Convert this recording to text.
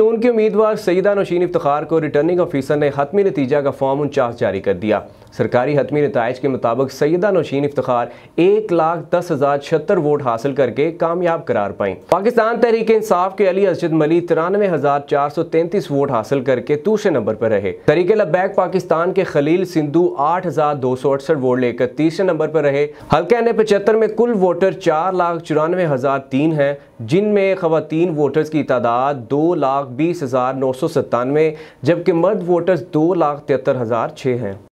नून के उम्मीदवार सईदा नौशीन इफ्तार को रिटर्निंग ऑफिसर ने हतमी नतीजा का फॉर्म उनचास जारी कर दिया सरकारी हतमी नतज के मुताबिक सईदा नौशीन इफ्तार एक लाख दस हज़ार छहत्तर वोट हासिल करके कामयाब करार पाई पाकिस्तान तहरीक इंसाफ के अली अजद मली तिरानवे हज़ार चार सौ तैंतीस वोट हासिल करके दूसरे नंबर पर रहे तहरीक लबैक पाकिस्तान के खलील सिंधु आठ हज़ार दो सौ अड़सठ वोट लेकर तीसरे नंबर पर रहे हल्के अन्य पचहत्तर में कुल वोटर चार लाख चौरानवे हज़ार तीन है जिनमें खातन वोटर्स की तादाद दो लाख बीस हज़ार नौ सौ सत्तानवे जबकि मर्द वोटर्स दो लाख तिहत्तर हज़ार छः हैं